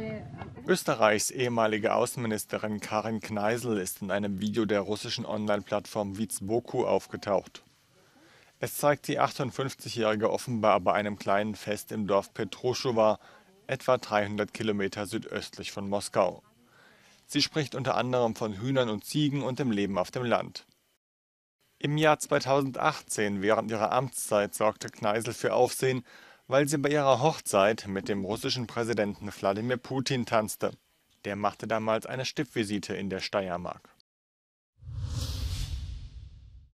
Äh, Österreichs ehemalige Außenministerin Karin Kneisel ist in einem Video der russischen Online-Plattform Vizboku aufgetaucht. Es zeigt die 58-Jährige offenbar bei einem kleinen Fest im Dorf Petroschowa, etwa 300 Kilometer südöstlich von Moskau. Sie spricht unter anderem von Hühnern und Ziegen und dem Leben auf dem Land. Im Jahr 2018, während ihrer Amtszeit, sorgte Kneisel für Aufsehen, weil sie bei ihrer Hochzeit mit dem russischen Präsidenten Wladimir Putin tanzte. Der machte damals eine Stippvisite in der Steiermark